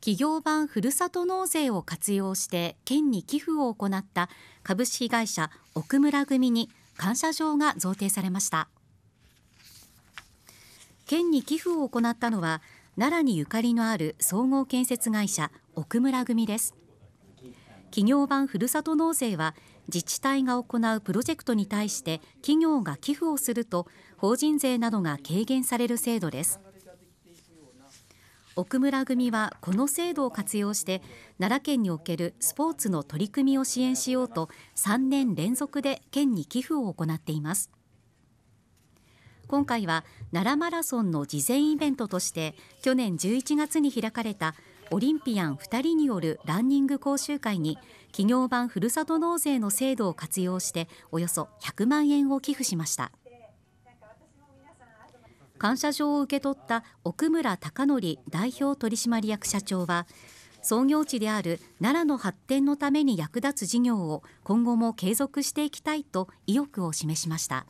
企業版ふるさと納税を活用して県に寄付を行った株式会社奥村組に感謝状が贈呈されました県に寄付を行ったのは奈良にゆかりのある総合建設会社奥村組です企業版ふるさと納税は自治体が行うプロジェクトに対して企業が寄付をすると法人税などが軽減される制度です奥村組はこの制度を活用して奈良県におけるスポーツの取り組みを支援しようと3年連続で県に寄付を行っています今回は奈良マラソンの事前イベントとして去年11月に開かれたオリンピアン2人によるランニング講習会に企業版ふるさと納税の制度を活用しておよそ100万円を寄付しました。感謝状を受け取った奥村孝則代表取締役社長は創業地である奈良の発展のために役立つ事業を今後も継続していきたいと意欲を示しました。